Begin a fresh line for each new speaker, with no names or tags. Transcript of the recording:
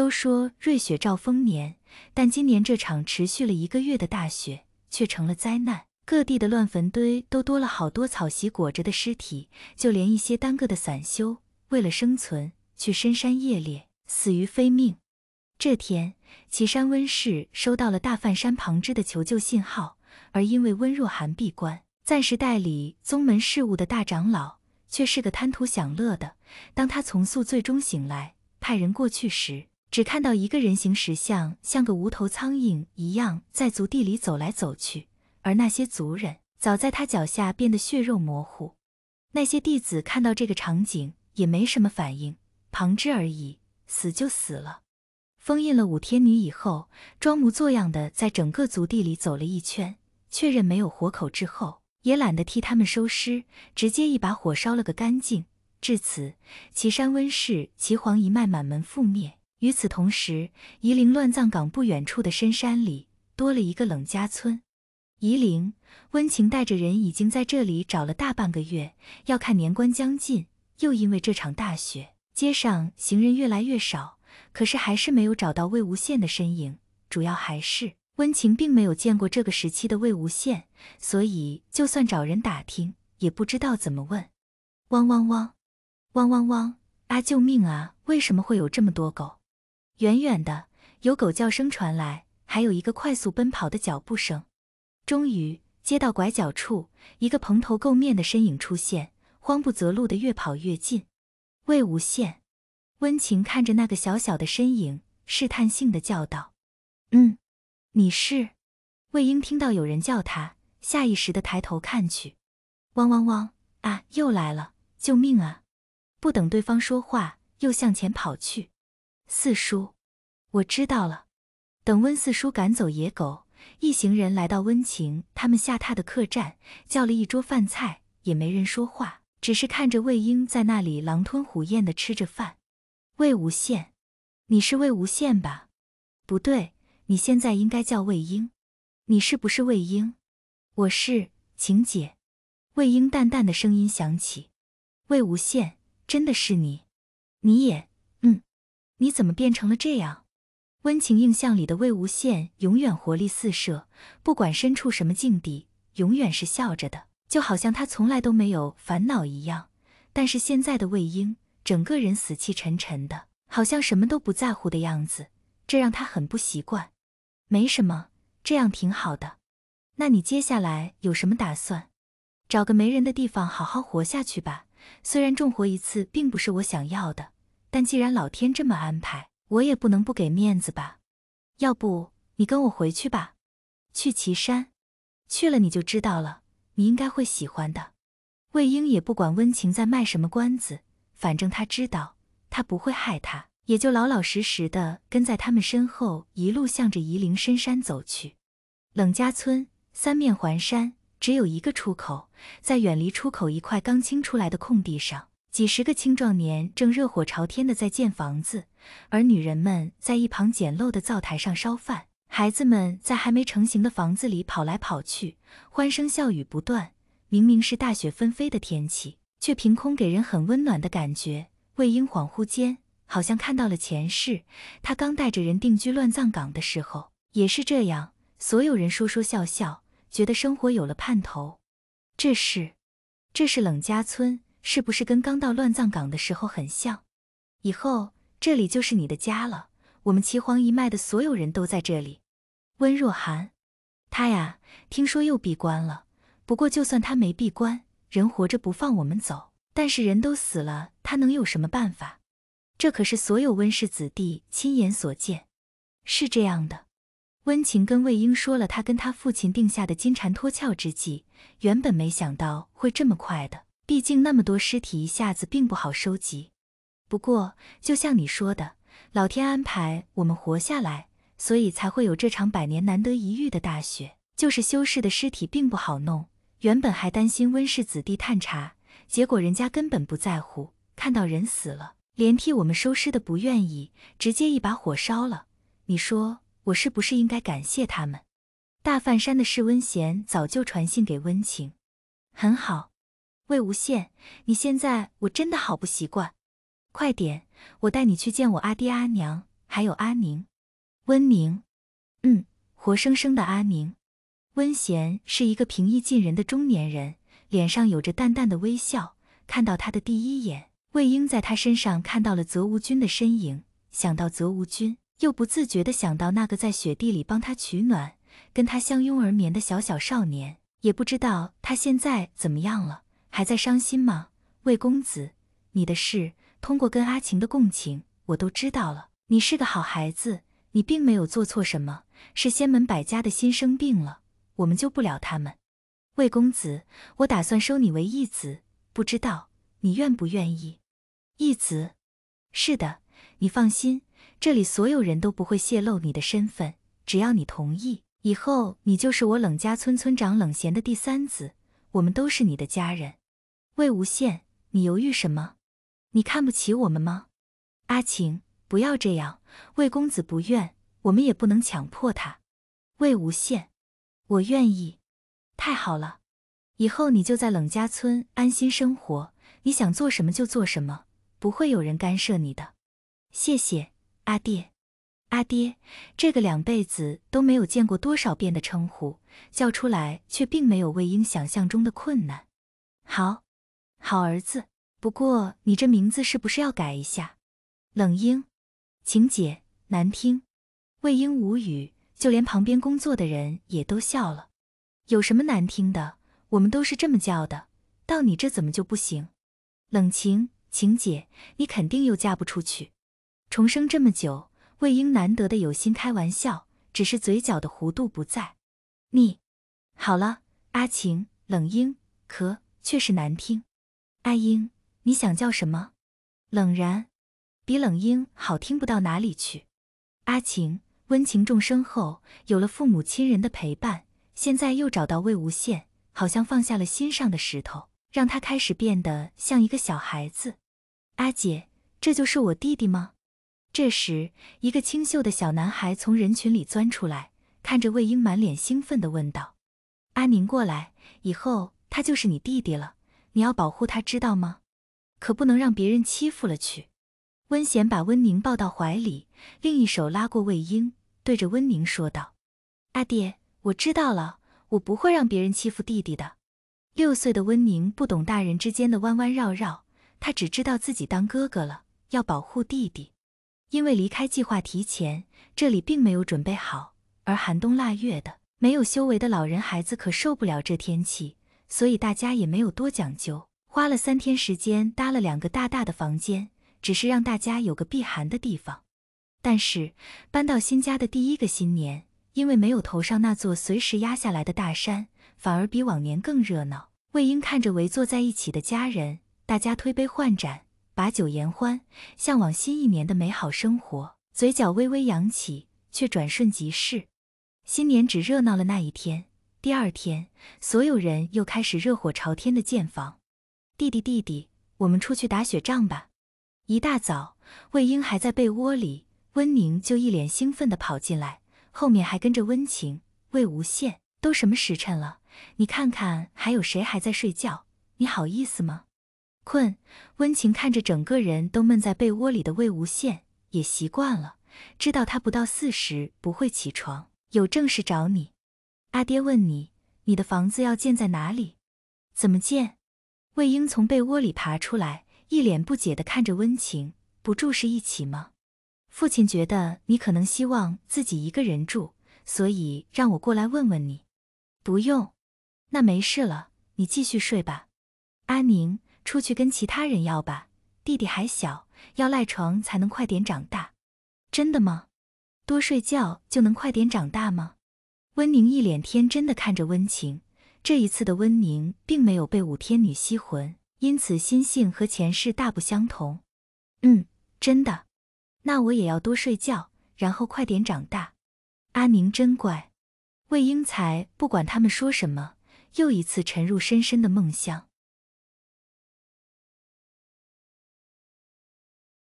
都说瑞雪兆丰年，但今年这场持续了一个月的大雪却成了灾难。各地的乱坟堆都多了好多草席裹着的尸体，就连一些单个的散修，为了生存去深山夜猎，死于非命。这天，岐山温氏收到了大梵山旁支的求救信号，而因为温若寒闭关，暂时代理宗门事务的大长老却是个贪图享乐的。当他从宿醉中醒来，派人过去时，只看到一个人形石像，像个无头苍蝇一样在族地里走来走去，而那些族人早在他脚下变得血肉模糊。那些弟子看到这个场景也没什么反应，旁之而已，死就死了。封印了五天女以后，装模作样的在整个族地里走了一圈，确认没有活口之后，也懒得替他们收尸，直接一把火烧了个干净。至此，岐山温氏、岐黄一脉满门覆灭。与此同时，夷陵乱葬岗不远处的深山里多了一个冷家村。夷陵温情带着人已经在这里找了大半个月，要看年关将近，又因为这场大雪，街上行人越来越少，可是还是没有找到魏无羡的身影。主要还是温情并没有见过这个时期的魏无羡，所以就算找人打听，也不知道怎么问。汪汪汪！汪汪汪！啊救命啊！为什么会有这么多狗？远远的有狗叫声传来，还有一个快速奔跑的脚步声。终于，街道拐角处，一个蓬头垢面的身影出现，慌不择路的越跑越近。魏无羡，温情看着那个小小的身影，试探性的叫道：“嗯，你是？”魏婴听到有人叫他，下意识的抬头看去。汪汪汪！啊，又来了！救命啊！不等对方说话，又向前跑去。四叔，我知道了。等温四叔赶走野狗，一行人来到温情他们下榻的客栈，叫了一桌饭菜，也没人说话，只是看着魏婴在那里狼吞虎咽的吃着饭。魏无羡，你是魏无羡吧？不对，你现在应该叫魏婴。你是不是魏婴？我是晴姐。魏婴淡淡的声音响起。魏无羡，真的是你？你也。你怎么变成了这样？温情印象里的魏无羡永远活力四射，不管身处什么境地，永远是笑着的，就好像他从来都没有烦恼一样。但是现在的魏婴，整个人死气沉沉的，好像什么都不在乎的样子，这让他很不习惯。没什么，这样挺好的。那你接下来有什么打算？找个没人的地方好好活下去吧。虽然重活一次，并不是我想要的。但既然老天这么安排，我也不能不给面子吧？要不你跟我回去吧，去岐山，去了你就知道了，你应该会喜欢的。魏婴也不管温情在卖什么关子，反正他知道他不会害他，也就老老实实的跟在他们身后，一路向着夷陵深山走去。冷家村三面环山，只有一个出口，在远离出口一块刚清出来的空地上。几十个青壮年正热火朝天的在建房子，而女人们在一旁简陋的灶台上烧饭，孩子们在还没成型的房子里跑来跑去，欢声笑语不断。明明是大雪纷飞的天气，却凭空给人很温暖的感觉。魏婴恍惚间好像看到了前世，他刚带着人定居乱葬岗的时候，也是这样，所有人说说笑笑，觉得生活有了盼头。这是，这是冷家村。是不是跟刚到乱葬岗的时候很像？以后这里就是你的家了。我们祁黄一脉的所有人都在这里。温若寒，他呀，听说又闭关了。不过，就算他没闭关，人活着不放我们走，但是人都死了，他能有什么办法？这可是所有温氏子弟亲眼所见。是这样的，温情跟魏婴说了他跟他父亲定下的金蝉脱壳之计，原本没想到会这么快的。毕竟那么多尸体一下子并不好收集。不过，就像你说的，老天安排我们活下来，所以才会有这场百年难得一遇的大雪。就是修士的尸体并不好弄，原本还担心温氏子弟探查，结果人家根本不在乎。看到人死了，连替我们收尸的不愿意，直接一把火烧了。你说我是不是应该感谢他们？大范山的释温贤早就传信给温情，很好。魏无羡，你现在我真的好不习惯。快点，我带你去见我阿爹阿娘，还有阿宁、温宁。嗯，活生生的阿宁。温贤是一个平易近人的中年人，脸上有着淡淡的微笑。看到他的第一眼，魏婴在他身上看到了泽无君的身影，想到泽无君，又不自觉的想到那个在雪地里帮他取暖、跟他相拥而眠的小小少年。也不知道他现在怎么样了。还在伤心吗，魏公子？你的事通过跟阿晴的共情，我都知道了。你是个好孩子，你并没有做错什么，是仙门百家的心生病了，我们救不了他们。魏公子，我打算收你为义子，不知道你愿不愿意？义子？是的，你放心，这里所有人都不会泄露你的身份，只要你同意，以后你就是我冷家村村长冷贤的第三子，我们都是你的家人。魏无羡，你犹豫什么？你看不起我们吗？阿晴，不要这样。魏公子不愿，我们也不能强迫他。魏无羡，我愿意。太好了，以后你就在冷家村安心生活，你想做什么就做什么，不会有人干涉你的。谢谢阿爹。阿爹，这个两辈子都没有见过多少遍的称呼，叫出来却并没有魏婴想象中的困难。好。好儿子，不过你这名字是不是要改一下？冷英，晴姐，难听。魏婴无语，就连旁边工作的人也都笑了。有什么难听的？我们都是这么叫的，到你这怎么就不行？冷晴，晴姐，你肯定又嫁不出去。重生这么久，魏婴难得的有心开玩笑，只是嘴角的弧度不在。你，好了，阿晴，冷英，咳，确实难听。阿英，你想叫什么？冷然，比冷英好听不到哪里去。阿晴，温情众生后有了父母亲人的陪伴，现在又找到魏无羡，好像放下了心上的石头，让他开始变得像一个小孩子。阿姐，这就是我弟弟吗？这时，一个清秀的小男孩从人群里钻出来，看着魏英，满脸兴奋地问道：“阿宁，过来，以后他就是你弟弟了。”你要保护他，知道吗？可不能让别人欺负了去。温贤把温宁抱到怀里，另一手拉过魏婴，对着温宁说道：“阿爹，我知道了，我不会让别人欺负弟弟的。”六岁的温宁不懂大人之间的弯弯绕绕，他只知道自己当哥哥了，要保护弟弟。因为离开计划提前，这里并没有准备好，而寒冬腊月的，没有修为的老人孩子可受不了这天气。所以大家也没有多讲究，花了三天时间搭了两个大大的房间，只是让大家有个避寒的地方。但是搬到新家的第一个新年，因为没有头上那座随时压下来的大山，反而比往年更热闹。魏婴看着围坐在一起的家人，大家推杯换盏，把酒言欢，向往新一年的美好生活，嘴角微微扬起，却转瞬即逝。新年只热闹了那一天。第二天，所有人又开始热火朝天的建房。弟弟，弟弟，我们出去打雪仗吧！一大早，魏婴还在被窝里，温宁就一脸兴奋的跑进来，后面还跟着温情。魏无羡，都什么时辰了？你看看还有谁还在睡觉？你好意思吗？困。温情看着整个人都闷在被窝里的魏无羡，也习惯了，知道他不到四时不会起床，有正事找你。阿爹问你，你的房子要建在哪里？怎么建？魏婴从被窝里爬出来，一脸不解地看着温情。不住是一起吗？父亲觉得你可能希望自己一个人住，所以让我过来问问你。不用，那没事了，你继续睡吧。阿宁，出去跟其他人要吧。弟弟还小，要赖床才能快点长大。真的吗？多睡觉就能快点长大吗？温宁一脸天真的看着温情，这一次的温宁并没有被五天女吸魂，因此心性和前世大不相同。嗯，真的，那我也要多睡觉，然后快点长大。阿宁真乖。魏英才不管他们说什么，又一次沉入深深的梦乡。